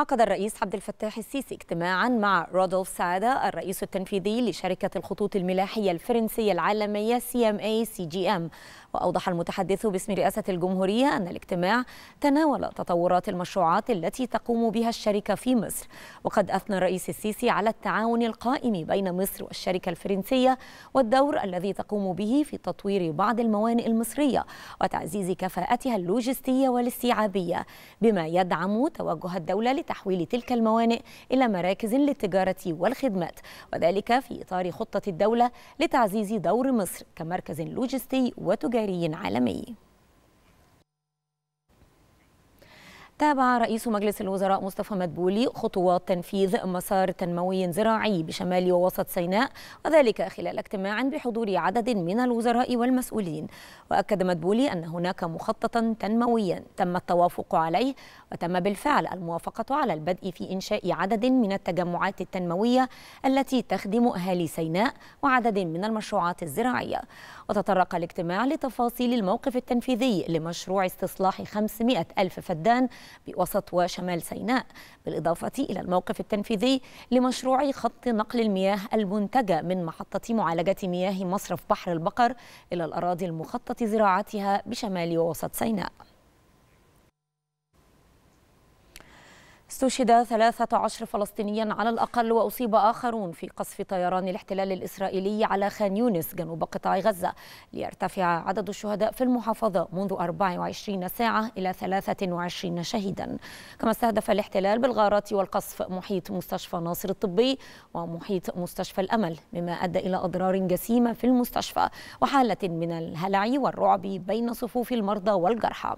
عقد الرئيس عبد الفتاح السيسي اجتماعا مع رودولف سعادة الرئيس التنفيذي لشركة الخطوط الملاحية الفرنسية العالمية CMA CGM وأوضح المتحدث باسم رئاسة الجمهورية أن الاجتماع تناول تطورات المشروعات التي تقوم بها الشركة في مصر وقد أثنى الرئيس السيسي على التعاون القائم بين مصر والشركة الفرنسية والدور الذي تقوم به في تطوير بعض الموانئ المصرية وتعزيز كفاءتها اللوجستية والاستيعابية بما يدعم توجه الدولة تحويل تلك الموانئ إلى مراكز للتجارة والخدمات وذلك في إطار خطة الدولة لتعزيز دور مصر كمركز لوجستي وتجاري عالمي تابع رئيس مجلس الوزراء مصطفى مدبولي خطوات تنفيذ مسار تنموي زراعي بشمال ووسط سيناء وذلك خلال اجتماع بحضور عدد من الوزراء والمسؤولين وأكد مدبولي أن هناك مخططا تنمويا تم التوافق عليه وتم بالفعل الموافقة على البدء في إنشاء عدد من التجمعات التنموية التي تخدم أهالي سيناء وعدد من المشروعات الزراعية وتطرق الاجتماع لتفاصيل الموقف التنفيذي لمشروع استصلاح 500 ألف فدان بوسط وشمال سيناء بالإضافة إلى الموقف التنفيذي لمشروع خط نقل المياه المنتجة من محطة معالجة مياه مصرف بحر البقر إلى الأراضي المخطط زراعتها بشمال ووسط سيناء استشهد 13 فلسطينيا على الأقل وأصيب آخرون في قصف طيران الاحتلال الإسرائيلي على خان يونس جنوب قطاع غزة ليرتفع عدد الشهداء في المحافظة منذ 24 ساعة إلى 23 شهيدا كما استهدف الاحتلال بالغارات والقصف محيط مستشفى ناصر الطبي ومحيط مستشفى الأمل مما أدى إلى أضرار جسيمة في المستشفى وحالة من الهلع والرعب بين صفوف المرضى والجرحى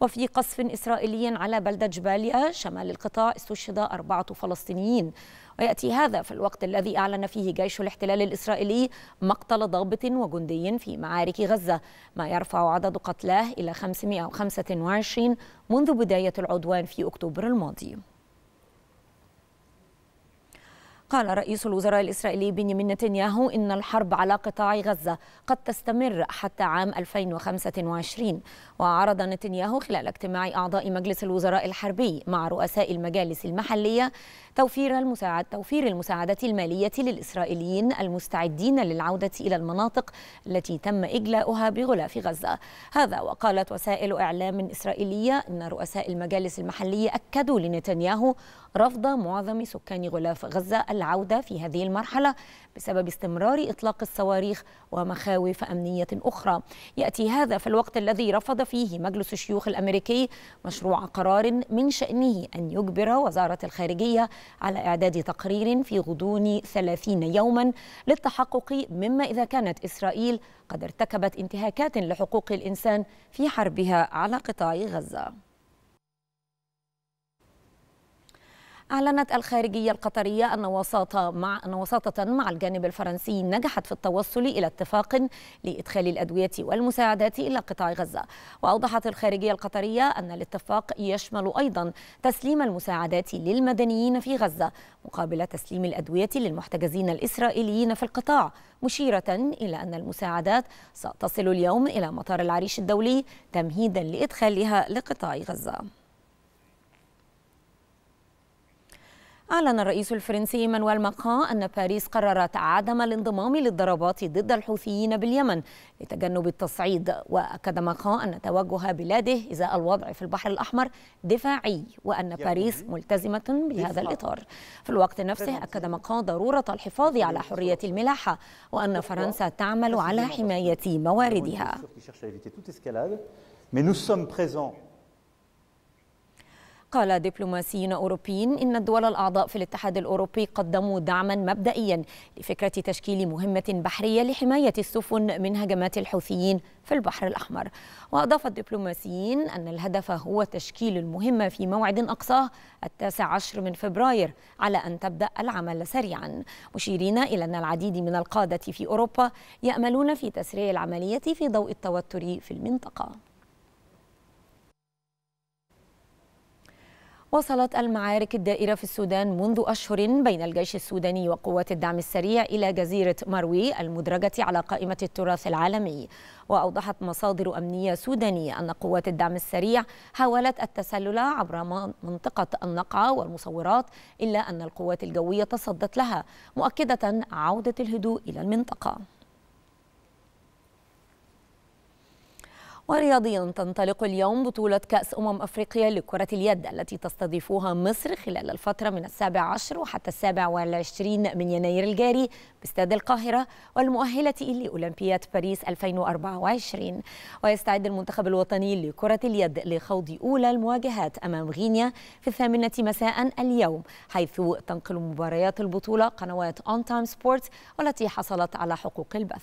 وفي قصف إسرائيلي على بلدة جباليا شمال القطاع استشهد أربعة فلسطينيين ويأتي هذا في الوقت الذي أعلن فيه جيش الاحتلال الإسرائيلي مقتل ضابط وجندي في معارك غزة ما يرفع عدد قتلاه إلى 525 منذ بداية العدوان في أكتوبر الماضي قال رئيس الوزراء الإسرائيلي بنيامين نتنياهو إن الحرب على قطاع غزة قد تستمر حتى عام 2025 وعرض نتنياهو خلال اجتماع أعضاء مجلس الوزراء الحربي مع رؤساء المجالس المحلية توفير المساعد توفير المساعدة المالية للإسرائيليين المستعدين للعودة إلى المناطق التي تم إجلاؤها بغلاف غزة هذا وقالت وسائل إعلام إسرائيلية أن رؤساء المجالس المحلية أكدوا لنتنياهو رفض معظم سكان غلاف غزة العودة في هذه المرحلة بسبب استمرار إطلاق الصواريخ ومخاوف أمنية أخرى يأتي هذا في الوقت الذي رفض فيه مجلس الشيوخ الأمريكي مشروع قرار من شأنه أن يجبر وزارة الخارجية على إعداد تقرير في غضون 30 يوما للتحقق مما إذا كانت إسرائيل قد ارتكبت انتهاكات لحقوق الإنسان في حربها على قطاع غزة أعلنت الخارجية القطرية أن وساطة مع أن وساطة مع الجانب الفرنسي نجحت في التوصل إلى اتفاق لإدخال الأدوية والمساعدات إلى قطاع غزة وأوضحت الخارجية القطرية أن الاتفاق يشمل أيضا تسليم المساعدات للمدنيين في غزة مقابل تسليم الأدوية للمحتجزين الإسرائيليين في القطاع مشيرة إلى أن المساعدات ستصل اليوم إلى مطار العريش الدولي تمهيدا لإدخالها لقطاع غزة أعلن الرئيس الفرنسي مانويل ماكرون أن باريس قررت عدم الانضمام للضربات ضد الحوثيين باليمن لتجنب التصعيد وأكد ماكرون أن توجه بلاده إزاء الوضع في البحر الأحمر دفاعي وأن باريس ملتزمة بهذا الإطار في الوقت نفسه أكد ماكرون ضرورة الحفاظ على حرية الملاحة وأن فرنسا تعمل على حماية مواردها قال دبلوماسيون أوروبيين إن الدول الأعضاء في الاتحاد الأوروبي قدموا دعما مبدئيا لفكرة تشكيل مهمة بحرية لحماية السفن من هجمات الحوثيين في البحر الأحمر وأضاف الدبلوماسيين أن الهدف هو تشكيل المهمة في موعد أقصاه التاسع عشر من فبراير على أن تبدأ العمل سريعا مشيرين إلى أن العديد من القادة في أوروبا يأملون في تسريع العملية في ضوء التوتر في المنطقة وصلت المعارك الدائرة في السودان منذ أشهر بين الجيش السوداني وقوات الدعم السريع إلى جزيرة مروي المدرجة على قائمة التراث العالمي وأوضحت مصادر أمنية سودانية أن قوات الدعم السريع حاولت التسلل عبر منطقة النقعة والمصورات إلا أن القوات الجوية تصدت لها مؤكدة عودة الهدوء إلى المنطقة ورياضيا تنطلق اليوم بطولة كأس أمم أفريقيا لكرة اليد التي تستضيفها مصر خلال الفترة من السابع عشر وحتى السابع والعشرين من يناير الجاري باستاد القاهرة والمؤهلة لأولمبياد باريس 2024 ويستعد المنتخب الوطني لكرة اليد لخوض أولى المواجهات أمام غينيا في الثامنة مساء اليوم حيث تنقل مباريات البطولة قنوات أون تايم سبورت والتي حصلت على حقوق البث